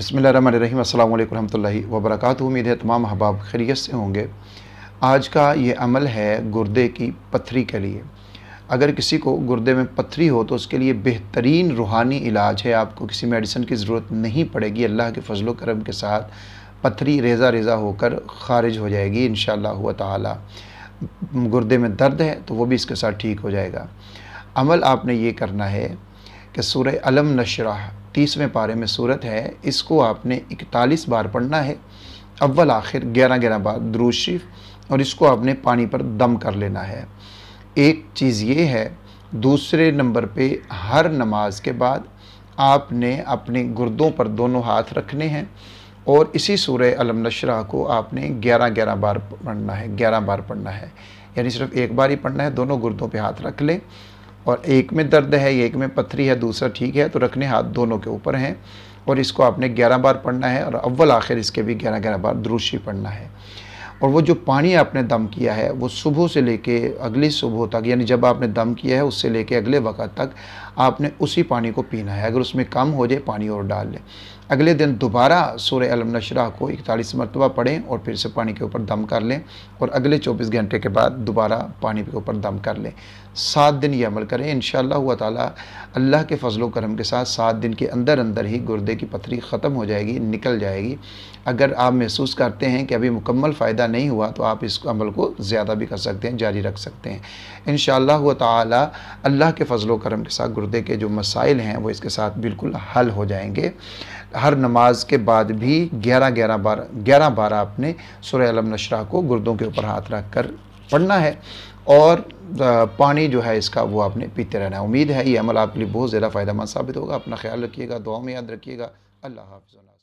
बसमिल रही वरक उम्मीद है तमाम अहबाब खैरियत से होंगे आज का ये अमल है गुर्दे की पथरी के लिए अगर किसी को गुर्दे में पथरी हो तो उसके लिए बेहतरीन रूहानी इलाज है आपको किसी मेडिसिन की ज़रूरत नहीं पड़ेगी अल्लाह के फजल करम के साथ पथरी रेज़ा रेज़ा होकर ख़ारिज हो जाएगी इन शाह गुर्दे में दर्द है तो वो भी इसके साथ ठीक हो जाएगा अमल आपने ये करना है कि सूर्य अलम नशरा तीसवें पारे में सूरत है इसको आपने इकतालीस बार पढ़ना है अव्वल आखिर ग्यारह ग्यारह बार द्रूशिफ और इसको आपने पानी पर दम कर लेना है एक चीज़ ये है दूसरे नंबर पे हर नमाज के बाद आपने अपने गुर्दों पर दोनों हाथ रखने हैं और इसी सूर्य अलम नशरा को आपने ग्यारह ग्यारह बार पढ़ना है ग्यारह बार पढ़ना है यानी सिर्फ एक बार ही पढ़ना है दोनों गुर्दों पे हाथ रख लें और एक में दर्द है एक में पथरी है दूसरा ठीक है तो रखने हाथ दोनों के ऊपर हैं और इसको आपने ग्यारह बार पढ़ना है और अव्वल आखिर इसके भी ग्यारह ग्यारह बार द्रुशी पढ़ना है और वो जो पानी आपने दम किया है वो सुबह से लेके अगली सुबह तक यानी जब आपने दम किया है उससे लेके अगले वक्त तक आपने उसी पानी को पीना है अगर उसमें कम हो जाए पानी और डाल लें अगले दिन दोबारा सूर्य अलम को इकतालीस मरतबा पढ़ें और फिर से पानी के ऊपर दम कर लें और अगले चौबीस घंटे के बाद दोबारा पानी के ऊपर दम कर लें सात दिन ये अमल करें इन हुआ अल्लाह के फजलो करम के साथ सात दिन के अंदर अंदर ही गुर्दे की पथरी ख़त्म हो जाएगी निकल जाएगी अगर आप महसूस करते हैं कि अभी मुकम्मल फ़ायदा नहीं हुआ तो आप इस अमल को ज़्यादा भी कर सकते हैं जारी रख सकते हैं इन शह अल्लाह के फजलो करम के साथ गुर्दे के जो मसाइल हैं वो इसके साथ बिल्कुल हल हो जाएंगे हर नमाज के बाद भी ग्यारह ग्यारह बार ग्यारह बार आपने सुर आलम नशरा को गुर्दों के ऊपर हाथ रख कर पढ़ना है और पानी जो है इसका वो आपने पीते रहना है उम्मीद है ये अमल आपके लिए बहुत ज़्यादा फ़ायदा मंद साबित होगा अपना ख्याल रखिएगा दुआ में याद रखिएगा अल्लाह हाफ़